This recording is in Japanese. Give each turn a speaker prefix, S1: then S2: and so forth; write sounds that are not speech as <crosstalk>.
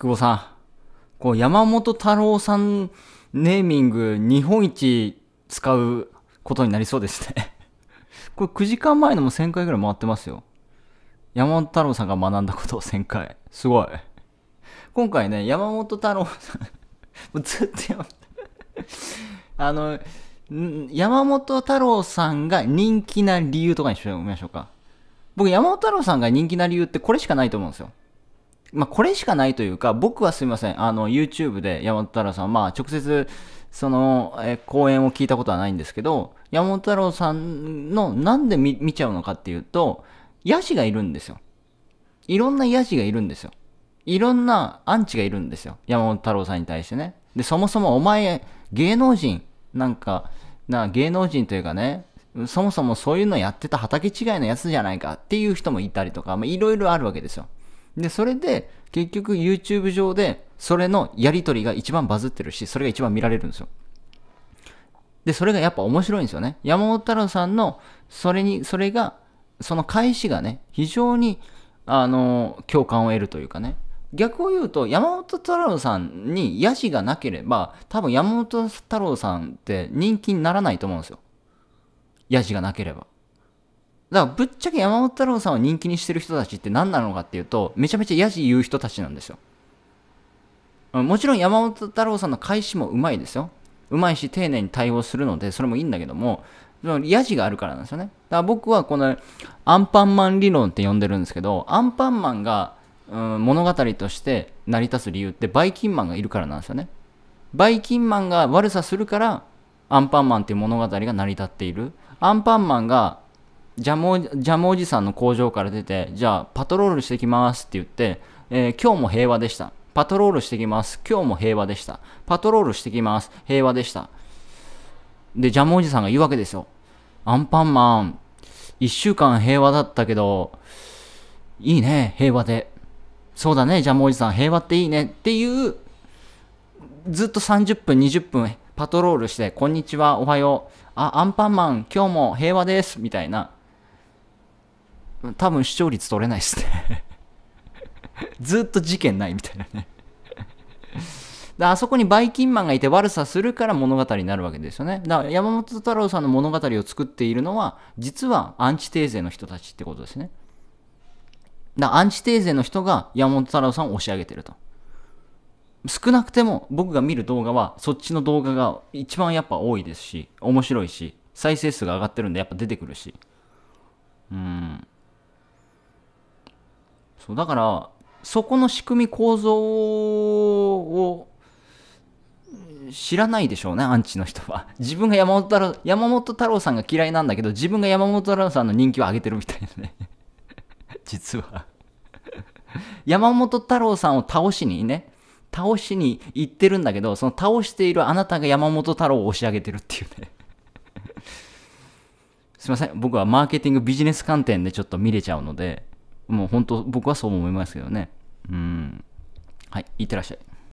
S1: 久保さん。こう、山本太郎さんネーミング、日本一使うことになりそうですね <laughs> これ9時間前のも1000回ぐらい回ってますよ。山本太郎さんが学んだことを1000回。すごい。今回ね、山本太郎さん <laughs> もうずっと山本 <laughs> あの、山本太郎さんが人気な理由とかにしてみましょうか。僕、山本太郎さんが人気な理由ってこれしかないと思うんですよ。まあ、これしかないというか、僕はすみません、あの、YouTube で山本太郎さん、まあ、直接、その、え講演を聞いたことはないんですけど、山本太郎さんの、なんで見ちゃうのかっていうと、ヤジがいるんですよ。いろんなヤジがいるんですよ。いろんなアンチがいるんですよ。山本太郎さんに対してね。で、そもそもお前、芸能人、なんか、な、芸能人というかね、そもそもそういうのやってた畑違いのやつじゃないかっていう人もいたりとか、まあ、いろいろあるわけですよ。で、それで、結局 YouTube 上で、それのやり取りが一番バズってるし、それが一番見られるんですよ。で、それがやっぱ面白いんですよね。山本太郎さんの、それに、それが、その返しがね、非常に、あの、共感を得るというかね。逆を言うと、山本太郎さんにヤジがなければ、多分山本太郎さんって人気にならないと思うんですよ。ヤジがなければ。だからぶっちゃけ山本太郎さんを人気にしてる人たちって何なのかっていうと、めちゃめちゃやじ言う人たちなんですよ。もちろん山本太郎さんの返しもうまいですよ。うまいし丁寧に対応するので、それもいいんだけども、ヤジがあるからなんですよね。だから僕はこのアンパンマン理論って呼んでるんですけど、アンパンマンが、うん、物語として成り立つ理由ってバイキンマンがいるからなんですよね。バイキンマンが悪さするからアンパンマンっていう物語が成り立っている。アンパンマンがジャムジャムおじさんの工場から出て、じゃあパトロールしてきますって言って、えー、今日も平和でした。パトロールしてきます。今日も平和でした。パトロールしてきます。平和でした。で、ジャムおじさんが言うわけですよ。アンパンマン、一週間平和だったけど、いいね、平和で。そうだね、ジャムおじさん、平和っていいねっていう、ずっと30分、20分パトロールして、こんにちは、おはよう、あ、アンパンマン、今日も平和です、みたいな多分視聴率取れないですね <laughs> ずっと事件ないみたいなね <laughs> であそこにばいきんまんがいて悪さするから物語になるわけですよねだから山本太郎さんの物語を作っているのは実はアンチテーゼの人たちってことですねだアンチテーゼの人が山本太郎さんを押し上げてると少なくても僕が見る動画はそっちの動画が一番やっぱ多いですし面白いし再生数が上がってるんでやっぱ出てくるしうんそうだからそこの仕組み構造を知らないでしょうねアンチの人は <laughs> 自分が山本太郎山本太郎さんが嫌いなんだけど自分が山本太郎さんの人気を上げてるみたいなね <laughs> 実は山本太郎さんを倒しにね倒しに行ってるんだけどその倒しているあなたが山本太郎を押し上げてるっていうね <laughs> すいません僕はマーケティングビジネス観点でちょっと見れちゃうのでもう本当僕はそう思いますけどね。うん。はい、いってらっしゃい。